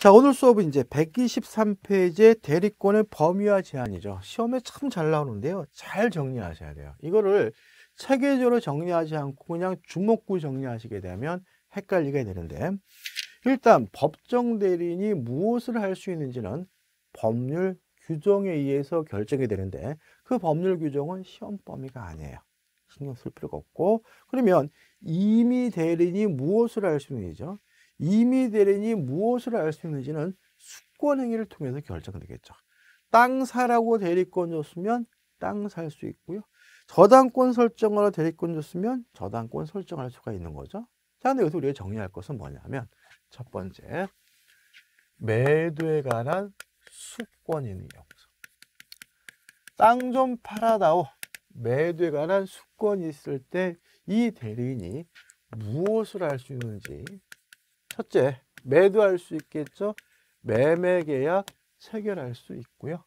자 오늘 수업은 이제 123페이지의 대리권의 범위와 제한이죠. 시험에 참 잘 나오는데요. 잘 정리하셔야 돼요. 이거를 체계적으로 정리하지 않고 그냥 주먹구 정리하시게 되면 헷갈리게 되는데 일단 법정 대리인이 무엇을 할 수 있는지는 법률 규정에 의해서 결정이 되는데 그 법률 규정은 시험 범위가 아니에요. 신경 쓸 필요가 없고 그러면 이미 대리인이 무엇을 할 수 있는지죠. 이미 대리인이 무엇을 알 수 있는지는 수권 행위를 통해서 결정되겠죠. 땅 사라고 대리권 줬으면 땅 살 수 있고요. 저당권 설정으로 대리권 줬으면 저당권 설정할 수가 있는 거죠. 자, 근데 여기서 우리가 정리할 것은 뭐냐면 첫 번째, 매도에 관한 수권인의 용서. 땅좀 팔아다오. 매도에 관한 수권이 있을 때 이 대리인이 무엇을 할수 있는지 첫째, 매도할 수 있겠죠? 매매 계약 체결할 수 있고요.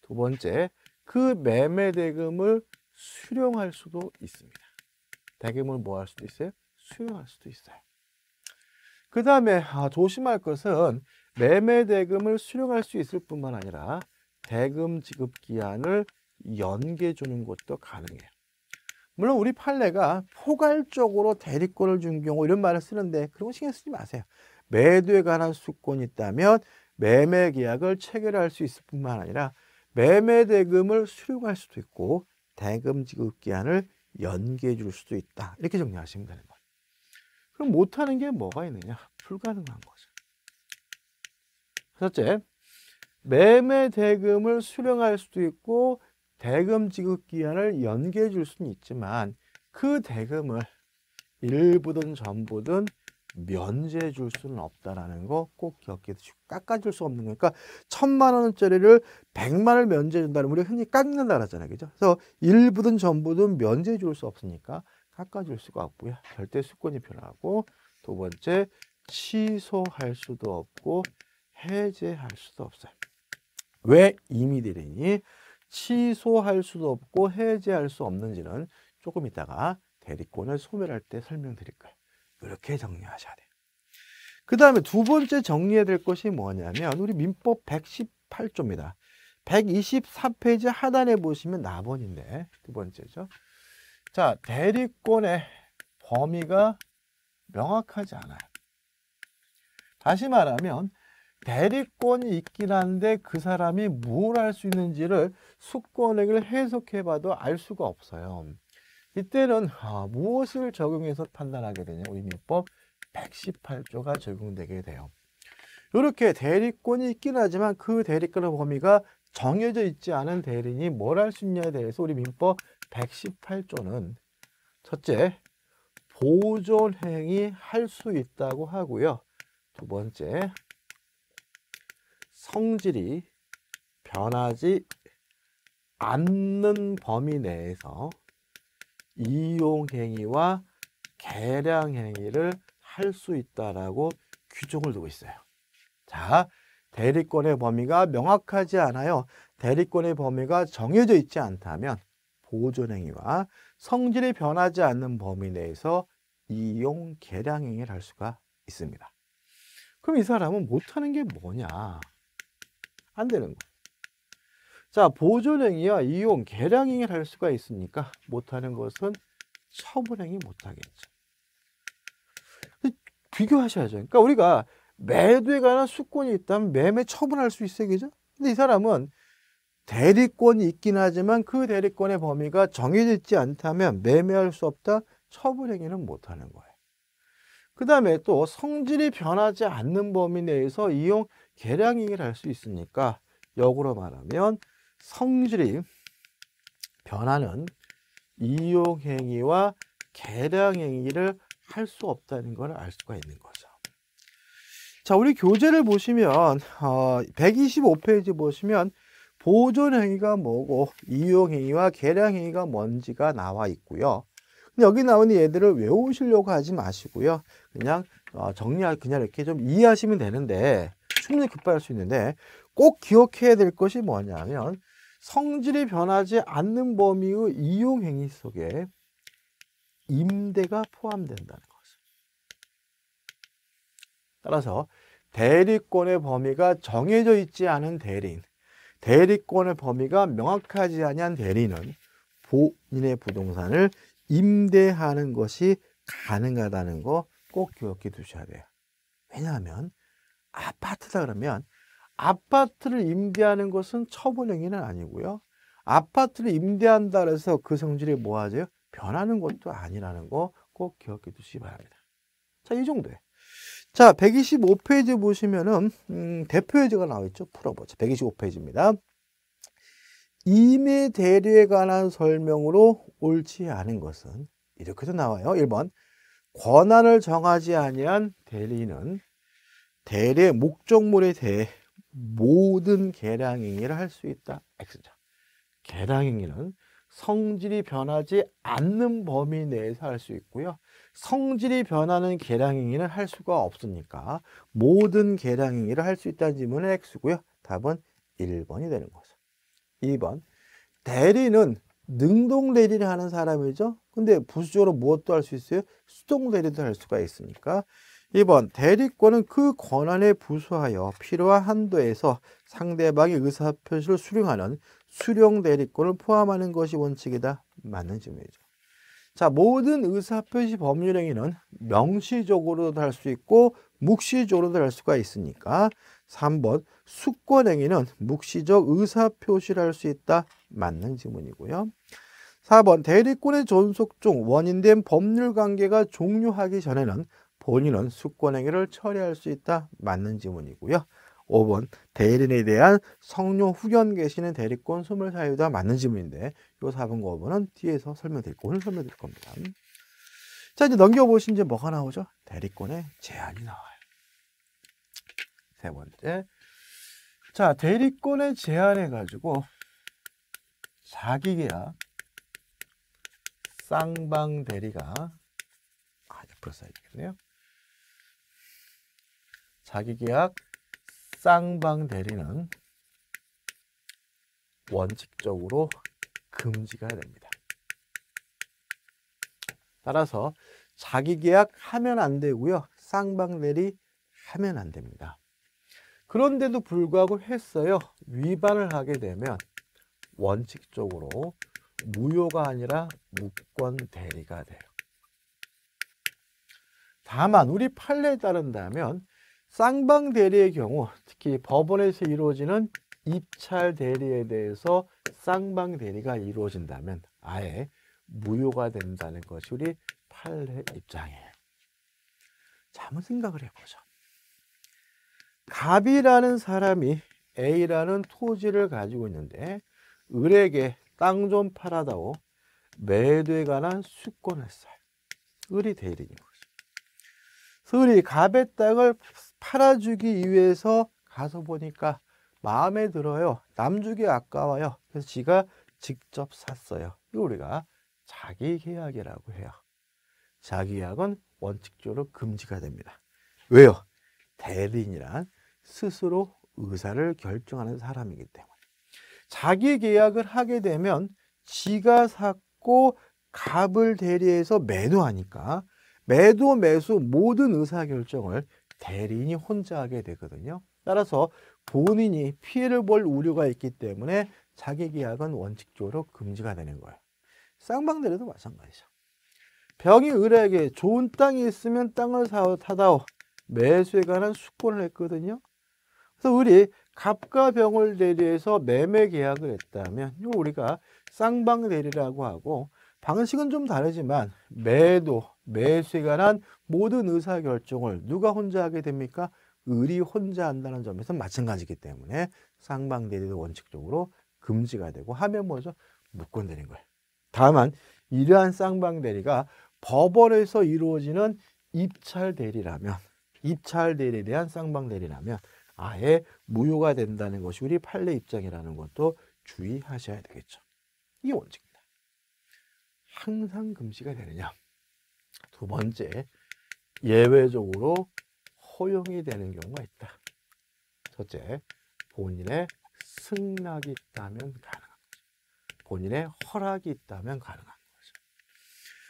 두 번째, 그 매매 대금을 수령할 수도 있습니다. 대금을 뭐 할 수도 있어요? 수령할 수도 있어요. 그 다음에 아, 조심할 것은 매매 대금을 수령할 수 있을 뿐만 아니라 대금 지급 기한을 연계 주는 것도 가능해요. 물론 우리 판례가 포괄적으로 대리권을 준 경우 이런 말을 쓰는데 그런 거 신경 쓰지 마세요. 매도에 관한 수권이 있다면 매매 계약을 체결할 수 있을 뿐만 아니라 매매 대금을 수령할 수도 있고 대금 지급 기한을 연기해 줄 수도 있다. 이렇게 정리하시면 되는 거예요. 그럼 못하는 게 뭐가 있느냐? 불가능한 거죠. 첫째, 매매 대금을 수령할 수도 있고 대금 지급 기한을 연기해 줄 수는 있지만 그 대금을 일부든 전부든 면제해 줄 수는 없다라는 거 꼭 기억해 두시고 깎아줄 수 없는 거니까 그러니까 천만 원짜리를 백만 원을 면제해 준다는 우리가 흔히 깎는다 그잖아요 그죠 그래서 일부든 전부든 면제해 줄 수 없으니까 깎아줄 수가 없고요 절대 수권이 변하고 두 번째 취소할 수도 없고 해제할 수도 없어요 왜 이미 되리니 취소할 수도 없고 해제할 수 없는지는 조금 이따가 대리권을 소멸할 때 설명드릴까요. 이렇게 정리하셔야 돼요. 그 다음에 두 번째 정리해야 될 것이 뭐냐면 우리 민법 118조입니다. 123페이지 하단에 보시면 나번인데 두 번째죠. 자, 대리권의 범위가 명확하지 않아요. 다시 말하면 대리권이 있긴 한데 그 사람이 뭘 할 수 있는지를 수권액을 해석해봐도 알 수가 없어요. 이때는 아, 무엇을 적용해서 판단하게 되냐 의미법 118조가 적용되게 돼요. 이렇게 대리권이 있긴 하지만 그 대리권의 범위가 정해져 있지 않은 대리인이 뭘 할 수 있냐에 대해서 우리 민법 118조는 첫째, 보존행위 할수 있다고 하고요. 두 번째, 성질이 변하지 않는 범위 내에서 이용행위와 계량행위를 할 수 있다라고 규정을 두고 있어요. 자, 대리권의 범위가 명확하지 않아요. 대리권의 범위가 정해져 있지 않다면 보존행위와 성질이 변하지 않는 범위 내에서 이용 계량행위를 할 수가 있습니다. 그럼 이 사람은 못하는 게 뭐냐? 안 되는 거. 자, 보존행위와 이용, 계량행위를 할 수가 있으니까 못하는 것은 처분행위 못하겠죠. 비교하셔야죠. 그러니까 우리가 매도에 관한 수권이 있다면 매매 처분할 수 있어요. 그죠? 근데 이 사람은 대리권이 있긴 하지만 그 대리권의 범위가 정해져 있지 않다면 매매할 수 없다. 처분행위는 못하는 거예요. 그 다음에 또 성질이 변하지 않는 범위 내에서 이용 계량잉을 할수 있으니까 역으로 말하면 성질이 변하는 이용행위와 계량행위를 할 수 없다는 걸 알 수가 있는 거죠. 자, 우리 교재를 보시면 어, 125페이지 보시면 보존행위가 뭐고 이용행위와 계량행위가 뭔지가 나와 있고요. 여기 나오는 얘들을 외우시려고 하지 마시고요. 그냥 어, 정리 그냥 이렇게 좀 이해하시면 되는데 충분히 급발할 수 있는데 꼭 기억해야 될 것이 뭐냐면 성질이 변하지 않는 범위의 이용 행위 속에 임대가 포함된다는 것을. 따라서 대리권의 범위가 정해져 있지 않은 대리인, 대리권의 범위가 명확하지 아니대리인 본인의 부동산을 임대하는 것이 가능하다는 거 꼭 기억해 두셔야 돼요. 왜냐하면 아파트다 그러면 아파트를 임대하는 것은 처분행위는 아니고요. 아파트를 임대한다 그래서 그 성질이 뭐하죠? 변하는 것도 아니라는 거 꼭 기억해 두시기 바랍니다. 자, 이정도에 자, 125페이지 보시면은 음, 대표예제가 나와 있죠. 풀어보자. 125페이지입니다. 임의 대리에 관한 설명으로 옳지 않은 것은 이렇게도 나와요. 1번 권한을 정하지 아니한 대리인은 대래 목적물에 대해 모든 계량행위를 할 수 있다. X자. 계량행위는 성질이 변하지 않는 범위 내에서 할 수 있고요. 성질이 변하는 계량행위는 할 수가 없으니까 모든 계량행위를 할 수 있다는 질문은 X고요. 답은 1번이 되는 거죠. 2번 대리는 능동 대리를 하는 사람이죠. 근데 부수적으로 무엇도 할 수 있어요? 수동 대리도 할 수가 있으니까 2번 대리권은 그 권한에 부수하여 필요한 한도에서 상대방의 의사표시를 수령하는 수령 대리권을 포함하는 것이 원칙이다. 맞는 질문이죠. 자, 모든 의사표시 법률 행위는 명시적으로도 할 수 있고 묵시적으로도 할 수가 있으니까 3번 수권 행위는 묵시적 의사표시를 할 수 있다. 맞는 질문이고요. 4번 대리권의 존속 중 원인된 법률 관계가 종료하기 전에는 본인은 수권행위를 처리할 수 있다? 맞는 지문이고요. 5번 대리인에 대한 성료 후견 계시는 대리권 소멸 사유다 맞는 지문인데 요 4번과 5번은 뒤에서 설명드릴 거 오늘 설명드릴 겁니다. 자 이제 넘겨보신 이제 뭐가 나오죠? 대리권의 제한이 나와요. 세 번째 자 대리권의 제한해 가지고 자기계약 쌍방 대리가 아 옆으로 써야 겠네요 자기계약 쌍방 대리는 원칙적으로 금지가 됩니다. 따라서 자기계약 하면 안 되고요. 쌍방 대리 하면 안 됩니다. 그런데도 불구하고 했어요. 위반을 하게 되면 원칙적으로 무효가 아니라 무권 대리가 돼요. 다만 우리 판례에 따른다면 쌍방 대리의 경우 특히 법원에서 이루어지는 입찰 대리에 대해서 쌍방 대리가 이루어진다면 아예 무효가 된다는 것이 우리 판례 입장이에요. 자, 한번 생각을 해보죠. 갑이라는 사람이 A라는 토지를 가지고 있는데 을에게 땅 좀 팔아다오 매도에 관한 수권을 써요. 을이 대리인 거예요. 서울이 갑의 땅을 팔아주기 위해서 가서 보니까 마음에 들어요. 남주기 아까워요. 그래서 지가 직접 샀어요. 이거 우리가 자기 계약이라고 해요. 자기 계약은 원칙적으로 금지가 됩니다. 왜요? 대리인이란 스스로 의사를 결정하는 사람이기 때문에 자기 계약을 하게 되면 지가 샀고 갑을 대리해서 매도하니까 매도 매수 모든 의사결정을 대리인이 혼자 하게 되거든요. 따라서 본인이 피해를 볼 우려가 있기 때문에 자기계약은 원칙적으로 금지가 되는 거예요. 쌍방대리도 마찬가지죠. 병이 의뢰에게 좋은 땅이 있으면 땅을 사다오 매수에 관한 수권을 했거든요. 그래서 우리 갑과 병을 대리해서 매매 계약을 했다면 이거 우리가 쌍방대리라고 하고 방식은 좀 다르지만 매도, 매수에 관한 모든 의사결정을 누가 혼자 하게 됩니까? 을이 혼자 한다는 점에서 마찬가지이기 때문에 상방대리도 원칙적으로 금지가 되고 하면 뭐죠? 묶어내린 거예요. 다만 이러한 쌍방대리가 법원에서 이루어지는 입찰대리라면 입찰대리에 대한 쌍방대리라면 아예 무효가 된다는 것이 우리 판례 입장이라는 것도 주의하셔야 되겠죠. 이게 원칙입니다. 항상 금지가 되느냐? 두 번째, 예외적으로 허용이 되는 경우가 있다. 첫째, 본인의 승낙이 있다면 가능한 거죠. 본인의 허락이 있다면 가능한 거죠.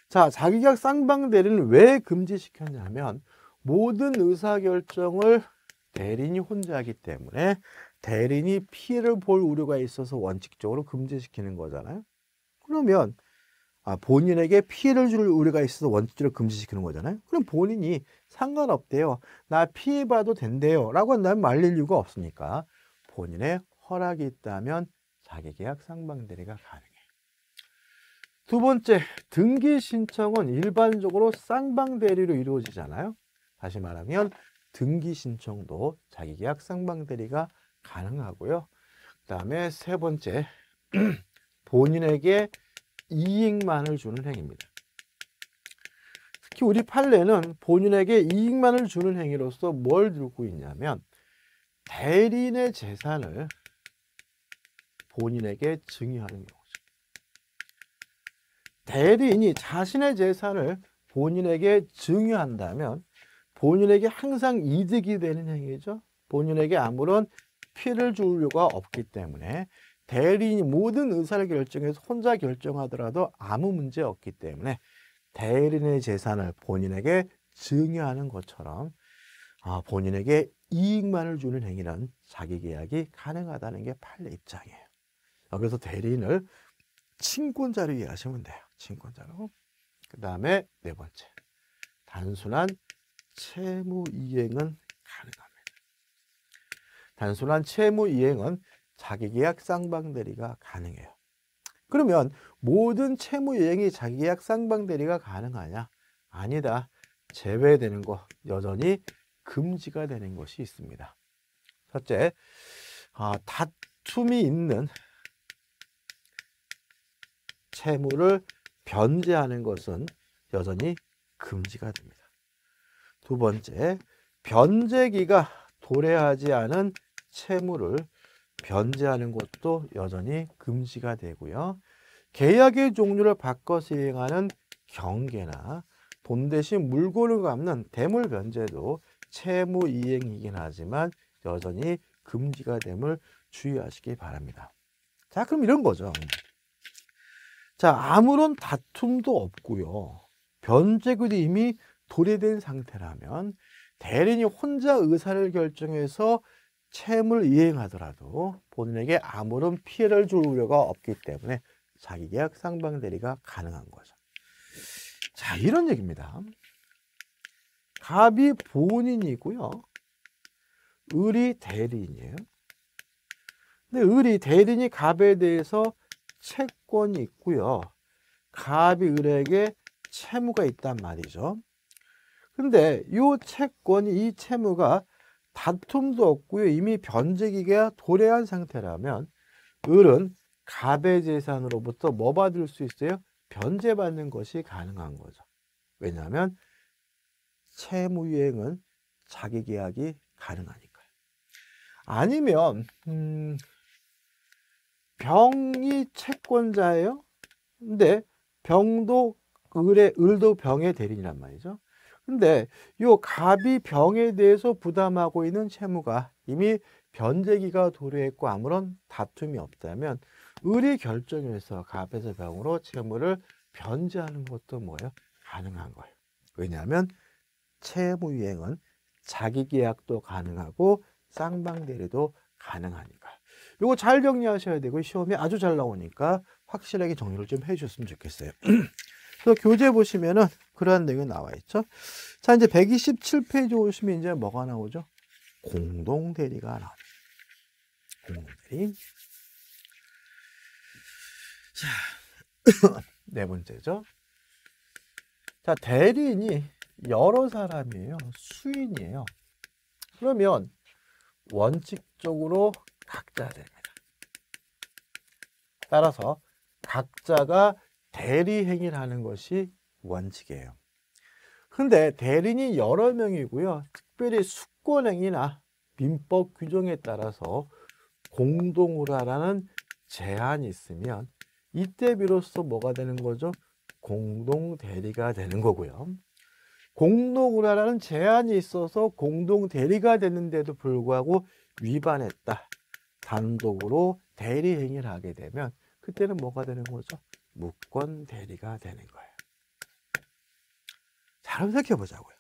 자, 자기계 쌍방대리는 왜 금지시켰냐면 모든 의사결정을 대리인이 혼자 하기 때문에 대리인이 피해를 볼 우려가 있어서 원칙적으로 금지시키는 거잖아요. 그러면 아, 본인에게 피해를 줄 우려가 있어서 원칙적으로 금지시키는 거잖아요. 그럼 본인이 상관없대요. 나 피해봐도 된대요. 라고 한다면 말릴 이유가 없으니까 본인의 허락이 있다면 자기계약 상방대리가 가능해요. 두 번째, 등기 신청은 일반적으로 쌍방대리로 이루어지잖아요. 다시 말하면 등기 신청도 자기계약 쌍방대리가 가능하고요. 그 다음에 세 번째, 본인에게 이익만을 주는 행위입니다. 특히 우리 판례는 본인에게 이익만을 주는 행위로서 뭘 들고 있냐면 대리인의 재산을 본인에게 증여하는 경우죠. 대리인이 자신의 재산을 본인에게 증여한다면 본인에게 항상 이득이 되는 행위죠. 본인에게 아무런 피를 줄 이유가 없기 때문에 대리인이 모든 의사를 결정해서 혼자 결정하더라도 아무 문제 없기 때문에 대리인의 재산을 본인에게 증여하는 것처럼 아, 본인에게 이익만을 주는 행위는 자기 계약이 가능하다는 게 판례 입장이에요. 여기서 어, 대리인을 친권자로 이해하시면 돼요. 친권자로. 그 다음에 네 번째. 단순한 채무 이행은 가능합니다. 단순한 채무 이행은 자기계약 쌍방대리가 가능해요. 그러면 모든 채무여행이 자기계약 쌍방대리가 가능하냐? 아니다. 제외되는 거 여전히 금지가 되는 것이 있습니다. 첫째, 아, 다툼이 있는 채무를 변제하는 것은 여전히 금지가 됩니다. 두 번째, 변제기가 도래하지 않은 채무를 변제하는 것도 여전히 금지가 되고요. 계약의 종류를 바꿔 시행하는 경계나 돈 대신 물건을 갚는 대물 변제도 채무 이행이긴 하지만 여전히 금지가 됨을 주의하시기 바랍니다. 자, 그럼 이런 거죠. 자, 아무런 다툼도 없고요. 변제금이 이미 도래된 상태라면 대리인이 혼자 의사를 결정해서 채무를 이행하더라도 본인에게 아무런 피해를 줄 우려가 없기 때문에 자기계약 상방 대리가 가능한 거죠. 자, 이런 얘기입니다. 갑이 본인이고요. 을이 대리인이에요. 근데 을이 대리인이 갑에 대해서 채권이 있고요. 갑이 을에게 채무가 있단 말이죠. 근데 이 채권이 이 채무가 다툼도 없고요. 이미 변제기가 도래한 상태라면 을은 갑의 재산으로부터 뭐 받을 수 있어요? 변제받는 것이 가능한 거죠. 왜냐하면 채무유행은 자기계약이 가능하니까요. 아니면 음, 병이 채권자예요. 근데 병도 을의 을도 병의 대리인란 이 말이죠. 근데 이 갑이 병에 대해서 부담하고 있는 채무가 이미 변제기가 도래했고 아무런 다툼이 없다면 을이 결정을 해서 갑에서 병으로 채무를 변제하는 것도 뭐예요? 가능한 거예요. 왜냐하면 채무 유행은 자기 계약도 가능하고 쌍방 대리도 가능하니까. 이거잘 정리하셔야 되고 시험이 아주 잘 나오니까 확실하게 정리를 좀 해주셨으면 좋겠어요. 그래서 교재 보시면은 그러한 내용이 나와 있죠. 자, 이제 127페이지 오시면 이제 뭐가 나오죠? 공동대리가 나옵니다. 공동대리. 자, 네 번째죠. 자, 대리인이 여러 사람이에요. 수인이에요. 그러면 원칙적으로 각자 됩니다. 따라서 각자가 대리 행위를 하는 것이 원칙이에요. 근데 대리인이 여러 명이고요. 특별히 수권행위나 민법 규정에 따라서 공동으로 하라는 제한이 있으면 이때 비로소 뭐가 되는 거죠? 공동대리가 되는 거고요. 공동우라라는 제한이 있어서 공동대리가 됐는데도 불구하고 위반했다. 단독으로 대리행위를 하게 되면 그때는 뭐가 되는 거죠? 무권대리가 되는 거예요. 잘 생각해 보자고요.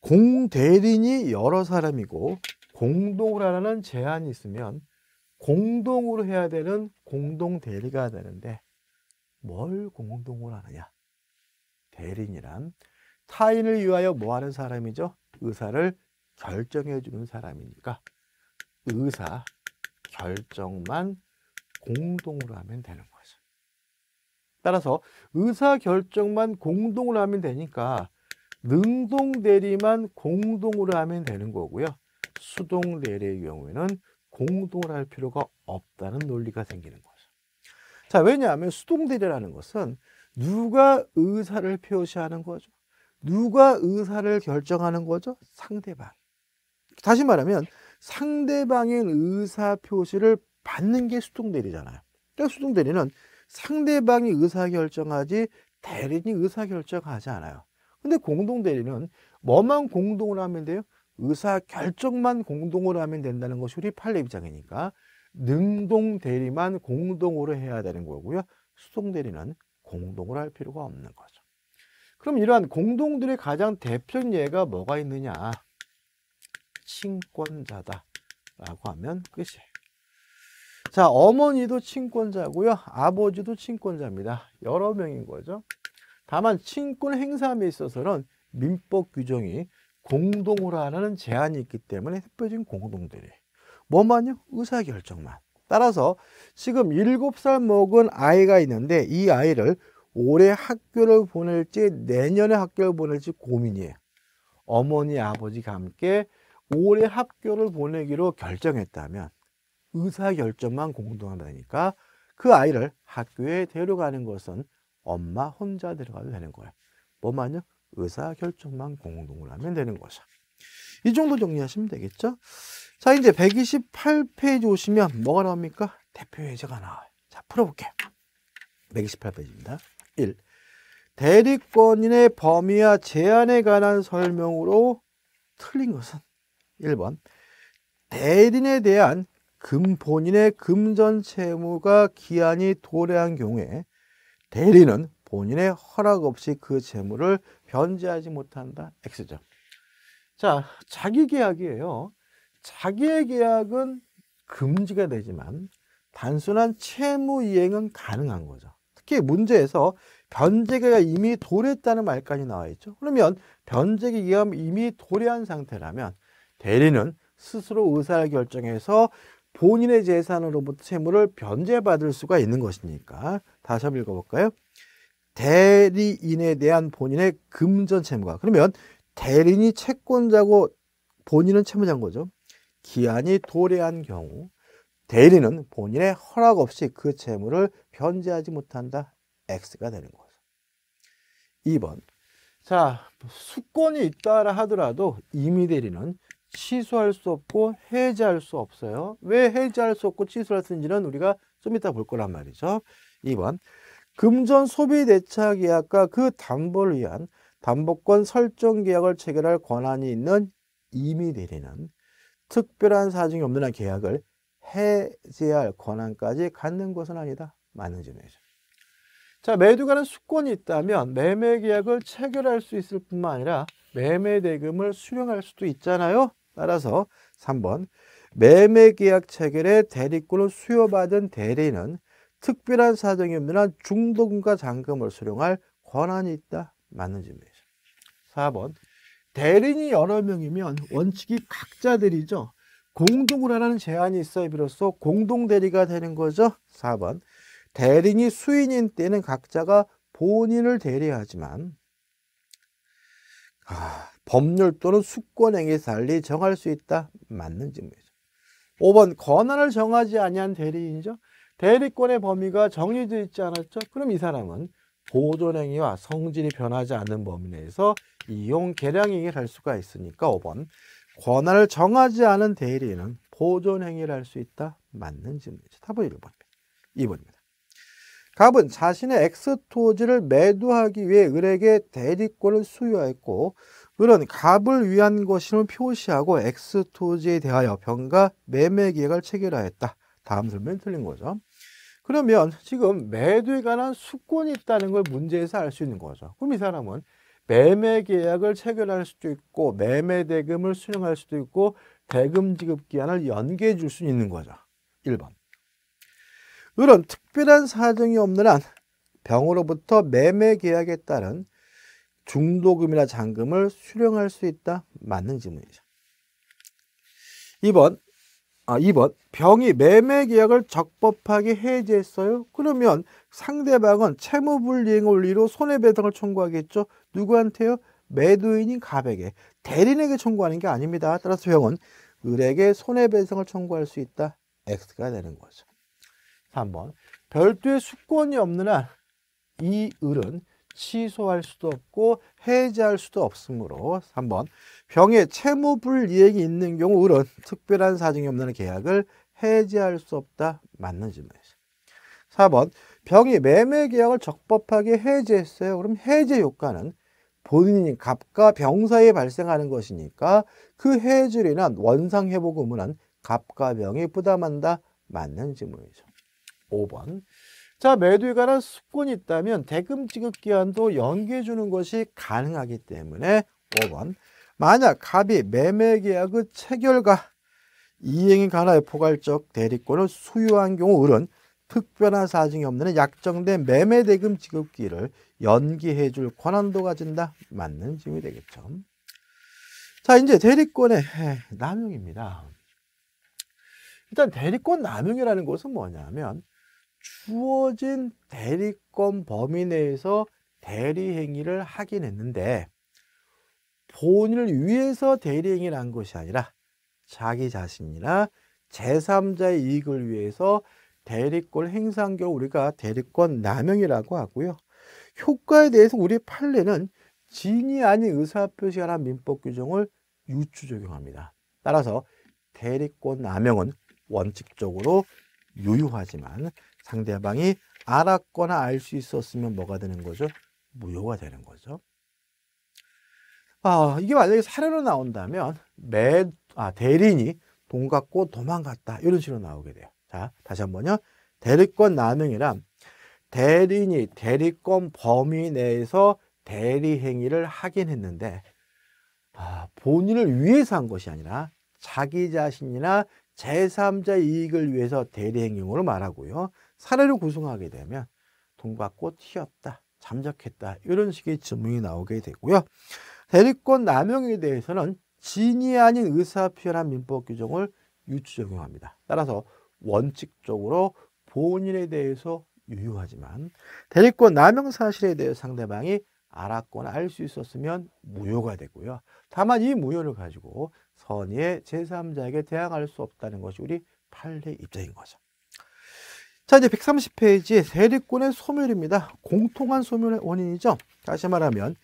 공대리인이 여러 사람이고 공동으라는 제한이 있으면 공동으로 해야 되는 공동대리가 되는데 뭘 공동으로 하느냐? 대리인이란 타인을 위하여 뭐 하는 사람이죠? 의사를 결정해 주는 사람이니까 의사 결정만 공동으로 하면 되는 거예요. 따라서 의사결정만 공동으로 하면 되니까 능동대리만 공동으로 하면 되는 거고요. 수동대리의 경우에는 공동으로할 필요가 없다는 논리가 생기는 거죠. 자, 왜냐하면 수동대리라는 것은 누가 의사를 표시하는 거죠? 누가 의사를 결정하는 거죠? 상대방. 다시 말하면 상대방의 의사 표시를 받는 게 수동대리잖아요. 그러니까 수동대리는 상대방이 의사결정하지 대리인이 의사결정하지 않아요. 근데 공동대리는 뭐만 공동을 하면 돼요? 의사결정만 공동으로 하면 된다는 것이 우리 판례 입장이니까 능동대리만 공동으로 해야 되는 거고요. 수동대리는 공동으로 할 필요가 없는 거죠. 그럼 이러한 공동들의 가장 대표적인 예가 뭐가 있느냐? 친권자다라고 하면 끝이에요. 자, 어머니도 친권자고요. 아버지도 친권자입니다. 여러 명인 거죠. 다만 친권 행사함에 있어서는 민법 규정이 공동으로 하라는 제한이 있기 때문에 햇볕진 공동들이 뭐만요? 의사결정만. 따라서 지금 7살 먹은 아이가 있는데 이 아이를 올해 학교를 보낼지 내년에 학교를 보낼지 고민이에요. 어머니, 아버지가 함께 올해 학교를 보내기로 결정했다면 의사결정만 공동하다니까 그 아이를 학교에 데려가는 것은 엄마 혼자 데려가도 되는 거예요. 뭐만요? 의사결정만 공동을 하면 되는 거죠. 이 정도 정리하시면 되겠죠? 자, 이제 128페이지 오시면 뭐가 나옵니까? 대표 예제가 나와요. 자, 풀어볼게요. 128페이지입니다. 1. 대리권인의 범위와 제한에 관한 설명으로 틀린 것은 1번 대리인에 대한 금 본인의 금전 채무가 기한이 도래한 경우에 대리는 본인의 허락 없이 그 채무를 변제하지 못한다. X죠. 자, 자기 계약이에요. 자기의 계약은 금지가 되지만 단순한 채무 이행은 가능한 거죠. 특히 문제에서 변제가 이미 도래했다는 말까지 나와 있죠. 그러면 변제기가 이미 도래한 상태라면 대리는 스스로 의사를 결정해서 본인의 재산으로부터 채무를 변제받을 수가 있는 것이니까 다시 한번 읽어볼까요? 대리인에 대한 본인의 금전 채무가 그러면 대리인이 채권자고 본인은 채무자인 거죠. 기한이 도래한 경우 대리는 본인의 허락 없이 그 채무를 변제하지 못한다. X가 되는 거죠. 2번 자 수권이 있다 하더라도 임의 대리는 취소할 수 없고 해제할 수 없어요. 왜 해제할 수 없고 취소할 수 있는지는 우리가 좀 이따 볼 거란 말이죠. 2번 금전 소비 대차 계약과 그 담보를 위한 담보권 설정 계약을 체결할 권한이 있는 임의 대리는 특별한 사정이 없는 한 계약을 해제할 권한까지 갖는 것은 아니다. 맞는 점이죠. 자, 매도가는 수권이 있다면 매매 계약을 체결할 수 있을 뿐만 아니라 매매 대금을 수령할 수도 있잖아요. 따라서 3번 매매계약 체결의 대리권을 수여받은 대리는 특별한 사정이 없는 한 중도금과 잔금을 수령할 권한이 있다. 맞는 질문이죠. 4번 대리인이 여러 명이면 원칙이 각자들이죠. 공동으로 하는 제한이 있어야 비로소 공동대리가 되는 거죠. 4번 대리인이 수인인 때는 각자가 본인을 대리하지만 아, 법률 또는 수권행위 에 달리 정할 수 있다. 맞는 증명이죠. 5번 권한을 정하지 아니한 대리인이죠. 대리권의 범위가 정해져 있지 않았죠. 그럼 이 사람은 보존행위와 성질이 변하지 않는 범위 내에서 이용 계량행위를 할 수가 있으니까 5번 권한을 정하지 않은 대리인은 보존행위를 할 수 있다. 맞는 질문이죠. 답은 1번입니다. 2번입니다. 갑은 자신의 엑 토지를 매도하기 위해 을에게 대리권을 수여했고 을은 갑을 위한 것임을 표시하고 엑스토지에 대하여 병과 매매 계약을 체결하였다. 다음 설명이 틀린 거죠. 그러면 지금 매도에 관한 수권이 있다는 걸 문제에서 알 수 있는 거죠. 그럼 이 사람은 매매 계약을 체결할 수도 있고 매매 대금을 수령할 수도 있고 대금 지급 기한을 연기해 줄 수 있는 거죠. 1번. 을은 특별한 사정이 없는 한 병으로부터 매매 계약에 따른 중도금이나 잔금을 수령할 수 있다? 맞는 질문이죠. 2번, 아, 2번. 병이 매매 계약을 적법하게 해제했어요. 그러면 상대방은 채무불이행 원리로 손해배상을 청구하겠죠. 누구한테요? 매도인인 갑에게. 대리인에게 청구하는 게 아닙니다. 따라서 병은 을에게 손해배상을 청구할 수 있다. X가 되는 거죠. 3번. 별도의 수권이 없는 한 이 을은 취소할 수도 없고 해제할 수도 없으므로 3번 병에 채무 불이익이 있는 경우 는 특별한 사정이 없는 계약을 해제할 수 없다 맞는 질문이죠. 4번 병이 매매 계약을 적법하게 해제했어요. 그럼 해제 효과는 본인 값과 병 사이에 발생하는 것이니까 그 해제로 인한 원상 회복 의무는 값과 병이 부담한다 맞는 질문이죠. 5번 자, 매도에 관한 수권이 있다면 대금 지급 기한도 연기해 주는 것이 가능하기 때문에 5번. 만약 갑이 매매 계약의 체결과 이행에 관하여 포괄적 대리권을 수유한 경우 을은 특별한 사정이 없는 약정된 매매 대금 지급기를 연기해 줄 권한도 가진다. 맞는 지문이 되겠죠. 자, 이제 대리권의 남용입니다. 일단 대리권 남용이라는 것은 뭐냐면 주어진 대리권 범위 내에서 대리 행위를 하긴 했는데 본인을 위해서 대리 행위를 한 것이 아니라 자기 자신이나 제3자의 이익을 위해서 대리권 행사한 경우 리가 대리권 남용이라고 하고요. 효과에 대해서 우리 판례는 진이 아닌 의사표시 관한 민법 규정을 유추 적용합니다. 따라서 대리권 남용은 원칙적으로 유효하지만 상대방이 알았거나 알 수 있었으면 뭐가 되는 거죠? 무효가 되는 거죠. 아, 이게 만약에 사례로 나온다면 매, 아, 대리인이 돈 갖고 도망갔다. 이런 식으로 나오게 돼요. 자, 다시 한 번요. 대리권 남용이란 대리인이 대리권 범위 내에서 대리 행위를 하긴 했는데 아, 본인을 위해서 한 것이 아니라 자기 자신이나 제3자 이익을 위해서 대리행용으로 말하고요. 사례를 구성하게 되면 동받고 튀었다, 잠적했다 이런 식의 증명이 나오게 되고요. 대리권 남용에 대해서는 진이 아닌 의사표현한 민법 규정을 유추 적용합니다. 따라서 원칙적으로 본인에 대해서 유효하지만 대리권 남용 사실에 대해 상대방이 알았거나 알 수 있었으면 무효가 되고요. 다만 이 무효를 가지고 선의의 제3자에게 대항할 수 없다는 것이 우리 판례 입장인 거죠. 자 이제 130페이지 세리권의 소멸입니다. 공통한 소멸의 원인이죠. 다시 말하면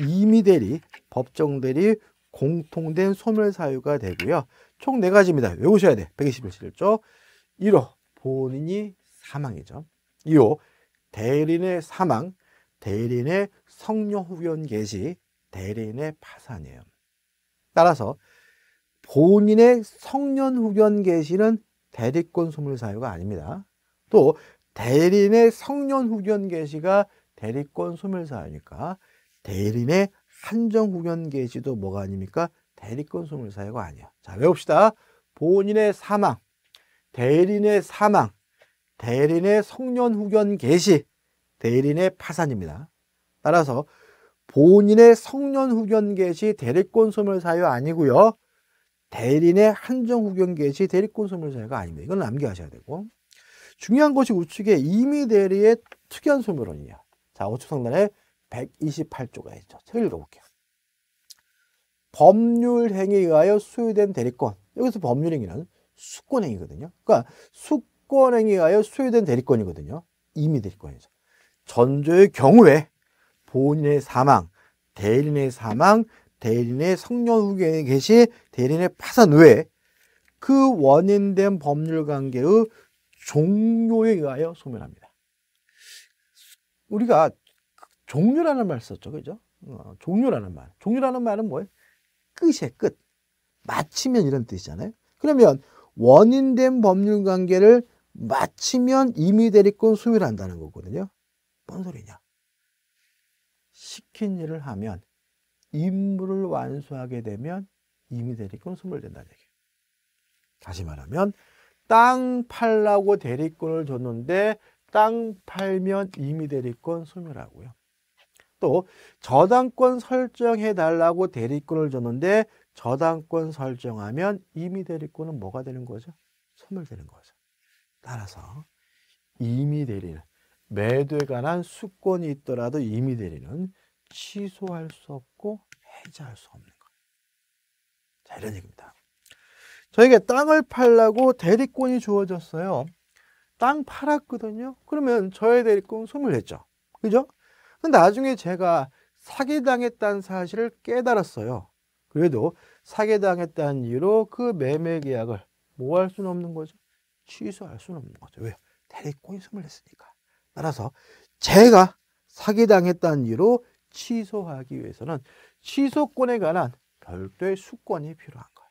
임의대리, 법정대리, 공통된 소멸 사유가 되고요. 총 네가지입니다 외우셔야 돼. 121조 1호 본인이 사망이죠. 2호 대리인의 사망, 대리인의 성녀 후견 개시 대리인의 파산이에요. 따라서 본인의 성년 후견 개시는 대리권 소멸 사유가 아닙니다. 또 대리인의 성년 후견 개시가 대리권 소멸 사유니까 대리인의 한정 후견 개시도 뭐가 아닙니까? 대리권 소멸 사유가 아니야. 자, 외웁시다. 본인의 사망, 대리인의 사망, 대리인의 성년 후견 개시, 대리인의 파산입니다. 따라서 본인의 성년 후견 개시 대리권 소멸 사유 아니고요. 대리인의 한정 후견 개시 대리권 소멸 사유가 아닙니다. 이건 남기하셔야 되고. 중요한 것이 우측에 임의 대리의 특이한 소멸원이에요. 자, 우측 상단에 128조가 있죠. 책 읽어볼게요. 법률 행위에 의하여 수요된 대리권. 여기서 법률 행위는 수권 행위거든요. 그러니까 수권 행위에 의하여 수요된 대리권이거든요. 임의 대리권이죠. 전조의 경우에 본인의 사망, 대리인의 사망, 대리인의 성년후에 계시, 대리인의 파산 외에 그 원인된 법률관계의 종료에 의하여 소멸합니다. 우리가 종료라는 말 썼죠, 그죠? 어, 종료라는 말. 종료라는 말은 뭐예요? 끝이 끝. 마치면 이런 뜻이잖아요. 그러면 원인된 법률관계를 마치면 임의 대리권 소멸한다는 거거든요. 뭔 소리냐? 시킨 일을 하면 임무를 완수하게 되면 이 대리꾼 소멸된다는 얘기예요. 다시 말하면 땅 팔라고 대리꾼을 줬는데 땅 팔면 임의 대리권 소멸하고요. 또 저당권 설정해 달라고 대리권을 줬는데 저당권 설정하면 임의 대리권은 뭐가 되는 거죠? 소멸되는 거죠. 따라서 임의 대리는 매도에 관한 수권이 있더라도 임의 대리는 취소할 수 없고 해제할 수 없는 것. 자, 이런 얘기입니다. 저에게 땅을 팔라고 대리권이 주어졌어요. 땅 팔았거든요. 그러면 저의 대리권 소멸 했죠. 그죠? 근데 나중에 제가 사기당했다는 사실을 깨달았어요. 그래도 사기당했다는 이유로 그 매매 계약을 뭐 할 수는 없는 거죠? 취소할 수는 없는 거죠. 왜요? 대리권이 소멸했으니까. 따라서 제가 사기당했다는 이유로 취소하기 위해서는 취소권에 관한 별도의 수권이 필요한 거예요.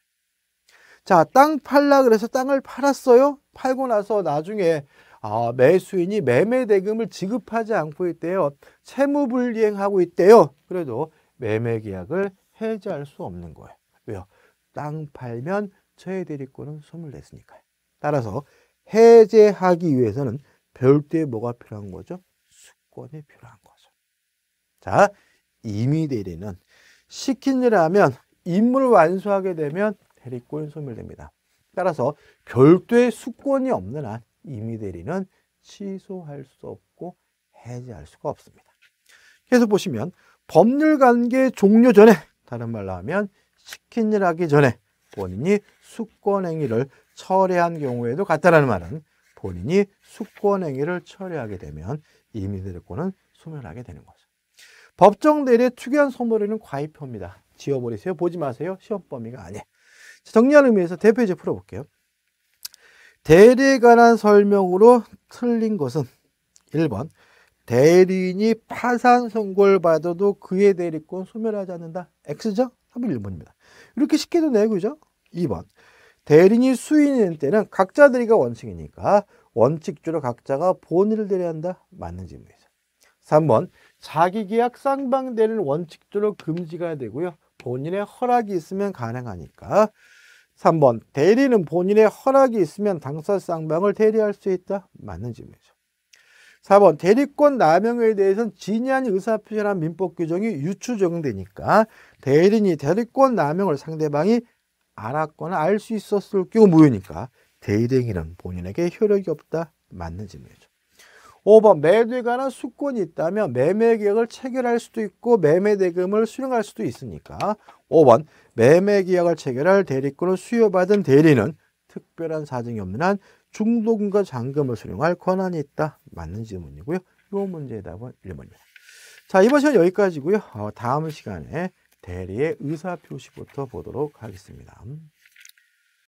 자, 땅 팔라 그래서 땅을 팔았어요. 팔고 나서 나중에 아, 매수인이 매매 대금을 지급하지 않고 있대요. 채무 불이행하고 있대요. 그래도 매매 계약을 해지할 수 없는 거예요. 왜요? 땅 팔면 최대리권은 소멸됐으니까요. 따라서 해제하기 위해서는 별도의 뭐가 필요한 거죠? 수권이 필요한 거예요. 자, 임의 대리는 시킨 일을 하면 임무를 완수하게 되면 대리권 이 소멸됩니다. 따라서 별도의 수권이 없는 한 임의 대리는 취소할 수 없고 해지할 수가 없습니다. 계속 보시면 법률 관계 종료 전에 다른 말로 하면 시킨 일 하기 전에 본인이 수권 행위를 철회한 경우에도 같다라는 말은 본인이 수권 행위를 철회하게 되면 임의 대리권은 소멸하게 되는 거예요. 법정 내의 특이한 소모리는 과이표입니다. 지워버리세요. 보지 마세요. 시험 범위가 아니에요. 정리하는 의미에서 대표 이제 풀어볼게요. 대리에 관한 설명으로 틀린 것은 1번 대리인이 파산 선고를 받아도 그의 대리권 소멸하지 않는다. X죠? 답은 1번입니다. 이렇게 쉽게도 내고죠. 2번 대리인이 수인인 때는 각자 대리가 원칙이니까 원칙주로 각자가 본인을 대리한다. 맞는 질문이죠. 3번 자기계약 쌍방대는 원칙대로 금지가 되고요. 본인의 허락이 있으면 가능하니까 3번 대리는 본인의 허락이 있으면 당사 쌍방을 대리할 수 있다. 맞는 질문이죠. 4번 대리권 남용에 대해서는 진의한 의사표현한 민법 규정이 유추 적용되니까 대리인이 대리권 남용을 상대방이 알았거나 알 수 있었을 경우 무효니까 대리행위는 본인에게 효력이 없다. 맞는 질문이죠. 5번 매도에 관한 수권이 있다면 매매계약을 체결할 수도 있고 매매대금을 수령할 수도 있으니까 5번 매매계약을 체결할 대리권을 수여받은 대리는 특별한 사정이 없는 한 중도금과 잔금을 수령할 권한이 있다. 맞는 질문이고요. 이 문제의 답은 1번입니다. 자 이번 시간 여기까지고요. 어, 다음 시간에 대리의 의사표시부터 보도록 하겠습니다.